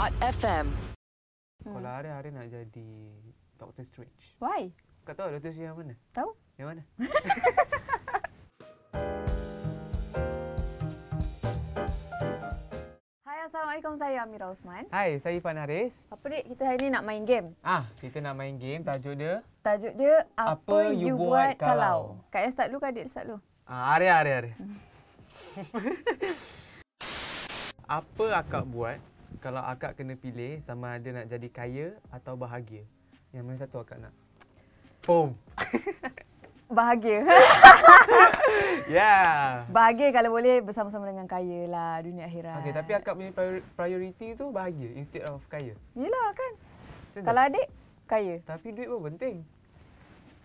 Hot FM. Kalau hari-hari nak jadi Doctor Strange. Why? Kau tahu Doctor Strange yang mana? Tahu. Yang mana? Assalamualaikum, saya Amira Osman. Hai, saya Ipan Haris. Apa dek, kita hari ni nak main game. Ah, kita nak main game. Tajuk dia? Tajuk dia, Apa, apa you, you Buat, buat kalau. kalau. Kak Yang start dulu ke Adik start dulu? Ah, hari, hari, hari. apa akak buat kalau akak kena pilih sama ada nak jadi kaya atau bahagia, yang mana satu akak nak? Boom. bahagia. yeah. Bahagia kalau boleh bersama-sama dengan kaya lah dunia akhirat. Okay, tapi akak punya priority tu bahagia instead of kaya. Yelah kan. Cendak. Kalau adik, kaya. Tapi duit pun penting.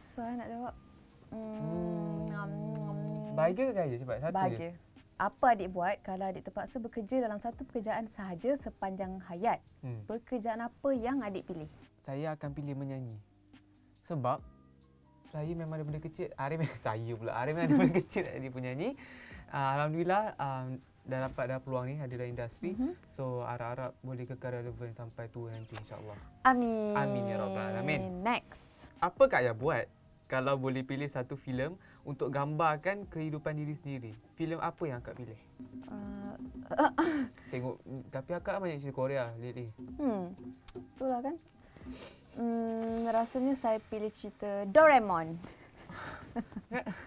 Susah nak jawab. Hmm. hmm. Bahagia ke kaya cepat? Satu bahagia. Je apa adik buat kalau adik terpaksa bekerja dalam satu pekerjaan sahaja sepanjang hayat? Hmm. Pekerjaan apa yang adik pilih? Saya akan pilih menyanyi. Sebab saya memang daripada kecil, Arif saya pula, Arif memang daripada kecil jadi penyanyi. Uh, Alhamdulillah um, dah dapat dah peluang ni ada dalam industri. Mm-hmm. So harap-harap boleh kekal relevan sampai tua nanti insya-Allah. Amin. Amin ya rabbal alamin. Next. Apa Kak Ayah buat kalau boleh pilih satu filem untuk gambarkan kehidupan diri sendiri. Filem apa yang akak pilih? Uh, uh, Tengok tapi akak banyak cerita Korea lately. Hmm. Itulah kan. Hmm, rasanya saya pilih cerita Doraemon.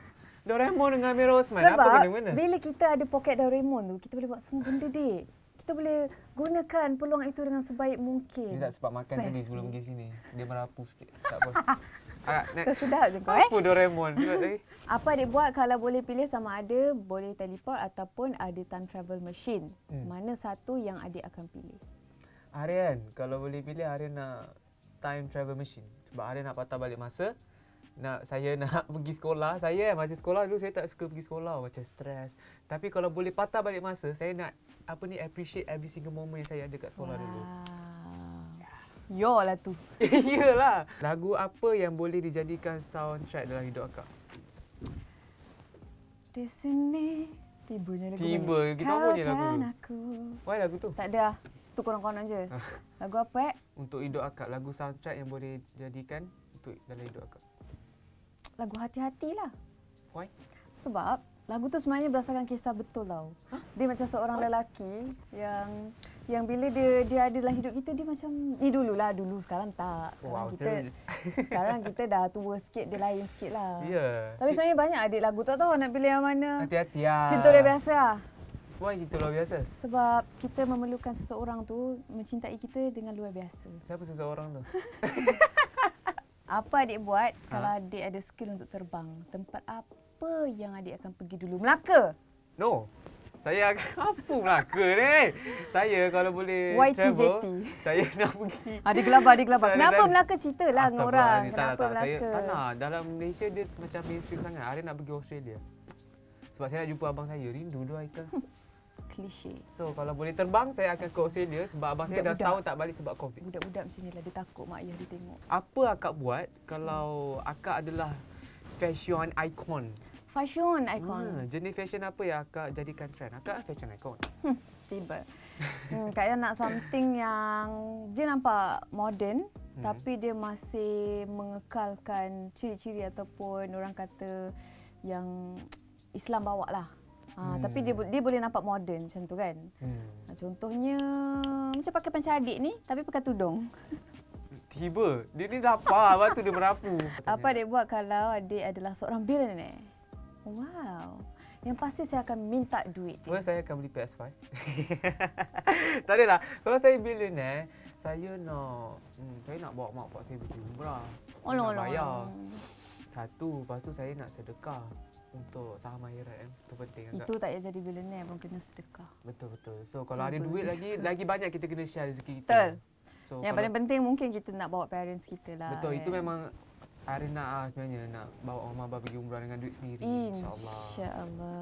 Doraemon dengan Amir Osman. Sebab apa benda -benda? bila kita ada poket Doraemon tu, kita boleh buat semua benda dia. Kita boleh gunakan peluang itu dengan sebaik mungkin. Tidak tak sebab makan Best tadi sebelum pergi sini. Dia merapu sikit. Tak apa. Ah, ah, Tersedap je kau eh. Apa Doraemon? Apa adik buat kalau boleh pilih sama ada boleh teleport ataupun ada time travel machine? Hmm. Mana satu yang adik akan pilih? Aryan, kalau boleh pilih Aryan nak time travel machine. Sebab Aryan nak patah balik masa. Nak saya nak pergi sekolah. Saya masa sekolah dulu saya tak suka pergi sekolah macam stres. Tapi kalau boleh patah balik masa, saya nak apa ni appreciate every single moment yang saya ada kat sekolah wow. dulu. Yo lah tu. Iyalah. Lagu apa yang boleh dijadikan soundtrack dalam hidup akak? Di sini tiba lagu. Tiba kita apa ni lagu? Aku. Why lagu tu? Tak ada. Lah. Tu konon-konon je. Ah. lagu apa eh? Untuk hidup akak, lagu soundtrack yang boleh dijadikan untuk dalam hidup akak. Lagu hati-hatilah. Why? Sebab lagu tu sebenarnya berdasarkan kisah betul tau. Huh? Dia macam seorang lelaki yang yang bila dia dia ada dalam hidup kita dia macam ni eh, dululah dulu sekarang tak sekarang wow, kita terus. sekarang kita dah tua sikit dia lain sikit lah yeah. tapi sebenarnya banyak adik lagu tak tahu nak pilih yang mana hati-hati lah cinta dia biasa lah Why cinta luar biasa? Sebab kita memerlukan seseorang tu mencintai kita dengan luar biasa. Siapa seseorang tu? apa adik buat ha? kalau adik ada skill untuk terbang? Tempat apa yang adik akan pergi dulu? Melaka? No. Saya apa Melaka ni? Saya kalau boleh YTJT. travel, saya nak pergi. Ada ah, gelabah, ada gelabah. Kenapa Melaka cerita lah dengan orang? Ni, tak, Kenapa tak, Melaka? Saya, tak nak. Dalam Malaysia dia macam mainstream sangat. Hari nak pergi Australia. Sebab saya nak jumpa abang saya. Rindu dulu Aika. Klise. So kalau boleh terbang, saya akan ke Australia sebab abang budak-budak. saya dah setahun tak balik sebab COVID. Budak-budak macam ni lah. Dia takut mak ayah dia tengok. Apa akak buat kalau hmm. akak adalah fashion icon? Fashion icon. Hmm, jenis fashion apa yang akak jadikan trend? Akak fashion icon. Hmm, tiba. Hmm, kaya nak something yang dia nampak moden hmm. tapi dia masih mengekalkan ciri-ciri ataupun orang kata yang Islam bawa lah. Ha, hmm. Tapi dia, dia boleh nampak moden macam tu kan. Hmm. Ha, contohnya macam pakai pancar adik ni tapi pakai tudung. Tiba. Dia ni lapar. Lepas tu dia merapu. Apa dia buat kalau adik adalah seorang billionaire? Wow. Yang pasti saya akan minta duit. Mungkin saya akan beli PS5. Tadi lah, Kalau saya billionaire, saya nak hmm, saya nak bawa mak pak saya pergi umrah. Oh, nak olah. bayar. Satu, lepas tu saya nak sedekah untuk saham air eh Itu penting agak. Itu tak payah jadi billionaire pun kena sedekah. Betul betul. So kalau Tumpul ada duit lagi lagi banyak kita kena share rezeki kita. Betul. So, yang paling penting mungkin kita nak bawa parents kita lah. Betul, kan? itu eh. memang Arina ah sebenarnya nak bawa Oma Abah pergi umrah dengan duit sendiri. InsyaAllah. InsyaAllah.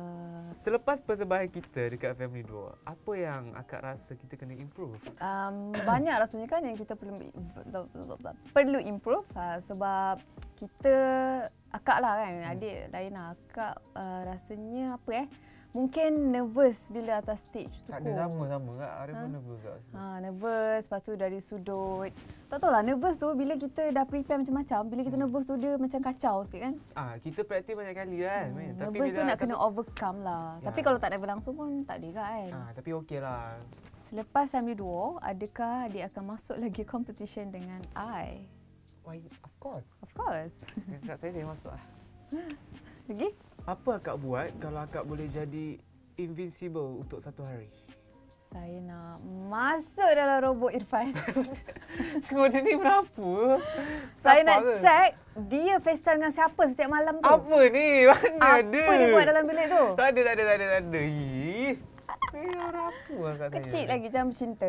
Selepas persembahan kita dekat Family Duo, apa yang akak rasa kita kena improve? Um, banyak rasanya kan yang kita perlu perlu improve ha, sebab kita akak lah kan, hmm. adik hmm. Daina, akak uh, rasanya apa eh? Mungkin nervous bila atas stage tu. Tak ada sama-sama kat. Ada ha? pun nervous kat Ha, nervous. Lepas tu dari sudut. Tak lah nervous tu bila kita dah prepare macam-macam. Bila kita hmm. nervous tu dia macam kacau sikit kan. Ah, ha, kita practice banyak kali kan. Hmm. Tapi nervous tu nak kena tak... overcome lah. Ya. Tapi kalau tak ada langsung pun tak ada kan. Ha, tapi okey lah. Selepas family duo, adakah dia akan masuk lagi competition dengan I? Why, of course. Of course. Kakak saya dia masuk lah. Lagi? Apa akak buat kalau akak boleh jadi invincible untuk satu hari? Saya nak masuk dalam robot Irfan. Kode ni berapa? Saya Sampak nak ke? check dia festa dengan siapa setiap malam tu. Apa ni? Mana apa ada? Apa dia buat dalam bilik tu? Tak ada, tak ada, tak ada. Tak ada. Kira lah Kecil saya? lagi jam cinta.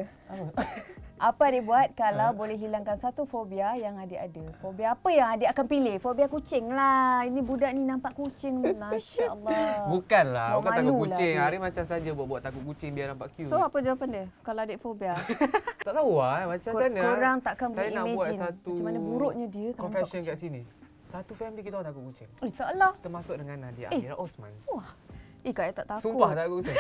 apa dia buat kalau ha? boleh hilangkan satu fobia yang adik ada? Fobia apa yang adik akan pilih? Fobia kucing lah. Ini budak ni nampak kucing. Masya Allah. Bukanlah. Bukan takut lah kucing. Hari macam saja buat-buat takut kucing biar nampak cute. So apa jawapan dia? Kalau adik fobia? tak tahu lah. Eh. Macam Kor- mana? Korang takkan boleh imagine. Saya nak buat satu macam mana buruknya dia confession kat sini. Satu family kita orang takut kucing. Eh taklah. Termasuk dengan Nadia eh. Amira Osman. Wah. Eh, Kak, eh, tak takut. Sumpah takut kucing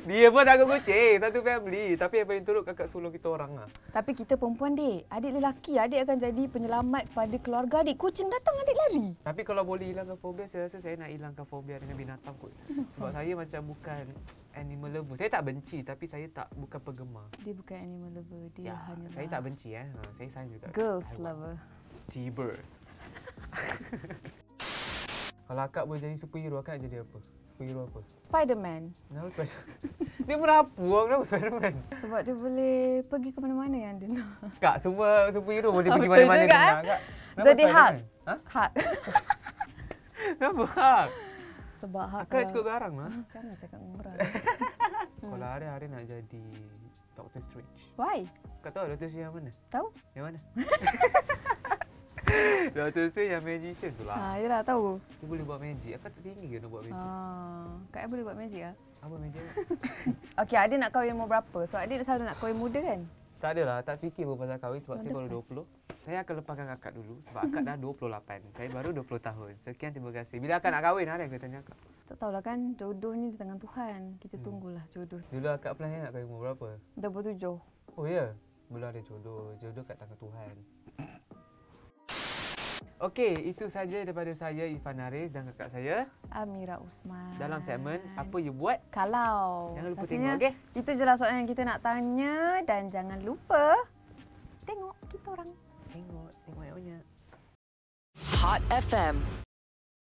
dia pun takut kucing. Satu family. Tapi yang paling teruk kakak sulung kita orang lah. Tapi kita perempuan, dek. Adik lelaki. Adik akan jadi penyelamat pada keluarga adik. Kucing datang, adik lari. Tapi kalau boleh hilangkan fobia, saya rasa saya nak hilangkan fobia dengan binatang kot. Sebab saya macam bukan animal lover. Saya tak benci tapi saya tak bukan penggemar. Dia bukan animal lover. Dia ya, hanya Saya tak benci eh. Ha, saya sayang juga. Girls I lover. T-bird. kalau akak boleh jadi superhero, akak jadi apa? superhero apa? Spiderman. Kenapa Spiderman? dia merapu lah, kenapa Spiderman? Sebab dia boleh pergi ke mana-mana yang dia nak. Kak, semua superhero boleh oh, pergi mana-mana dia nak. Eh? Kak. Kenapa Jadi Hulk. Ha? Hulk. kenapa Hulk? Sebab Hulk. Kak nak cukup garang lah. Kak nak cakap murah. Kalau hmm. hari-hari nak jadi Doctor Strange. Why? Kau tahu Doctor Strange yang mana? Tahu. Yang mana? Doctor Strange yang magician tu lah. Ha, yelah, tahu. Dia boleh buat magic. Aku tak tinggi nak buat magic. Ha, Kak boleh buat magic lah. Apa magic? Okey, adik nak kahwin umur berapa? So adik dah selalu nak kahwin muda kan? Tak adalah, tak fikir pun pasal kahwin sebab saya baru 20. Saya akan lepaskan akak dulu sebab akak dah 28. Saya baru 20 tahun. Sekian terima kasih. Bila akak nak kahwin, ada yang tanya akak? Tak tahulah kan, jodoh ni di tangan Tuhan. Kita hmm. tunggulah jodoh. Dulu akak pernah nak kahwin umur berapa? 27. Oh ya? Yeah. Belum ada jodoh. Jodoh kat tangan Tuhan. Okey, itu saja daripada saya Ifan Haris dan kakak saya Amira Usman. Dalam segmen apa you buat kalau Jangan lupa Pastinya, tengok okey. Itu jelas soalan yang kita nak tanya dan jangan lupa tengok kita orang. Tengok, tengok yang banyak. Hot FM.